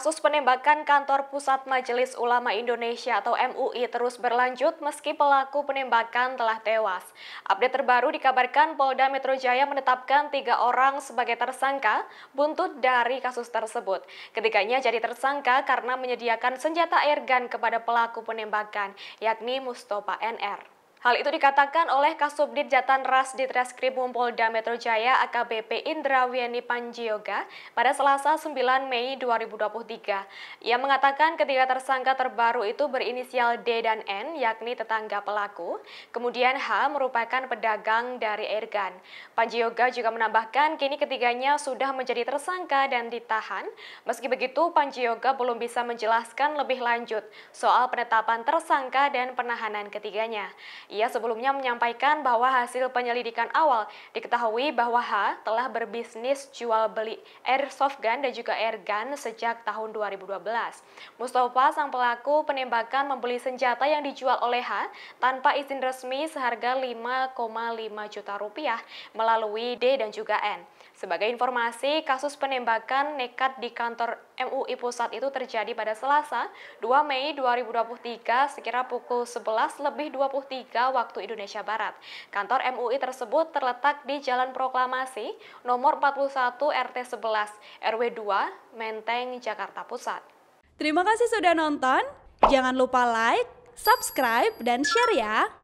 Kasus penembakan kantor Pusat Majelis Ulama Indonesia atau MUI terus berlanjut meski pelaku penembakan telah tewas. Update terbaru dikabarkan Polda Metro Jaya menetapkan tiga orang sebagai tersangka buntut dari kasus tersebut. Ketiganya jadi tersangka karena menyediakan senjata airgun kepada pelaku penembakan, yakni Mustafa NR. Hal itu dikatakan oleh Kasubdit Jatan Ras di Treskrimum Polda Metro Jaya AKBP Indra Wieni Panjioga pada Selasa 9 Mei 2023. Ia mengatakan ketiga tersangka terbaru itu berinisial D dan N yakni tetangga pelaku, kemudian H merupakan pedagang dari Ergan. Panjioga juga menambahkan kini ketiganya sudah menjadi tersangka dan ditahan. Meski begitu Panjioga belum bisa menjelaskan lebih lanjut soal penetapan tersangka dan penahanan ketiganya. Ia sebelumnya menyampaikan bahwa hasil penyelidikan awal diketahui bahwa H telah berbisnis jual beli airsoft gun dan juga air gun sejak tahun 2012. Mustafa sang pelaku penembakan membeli senjata yang dijual oleh H tanpa izin resmi seharga 5,5 juta rupiah melalui D dan juga N. Sebagai informasi, kasus penembakan nekat di kantor MUI Pusat itu terjadi pada Selasa 2 Mei 2023 sekira pukul 11 lebih 23 3 waktu Indonesia Barat. Kantor MUI tersebut terletak di Jalan Proklamasi nomor 41 RT 11 RW 2 Menteng, Jakarta Pusat. Terima kasih sudah nonton. Jangan lupa like, subscribe, dan share ya.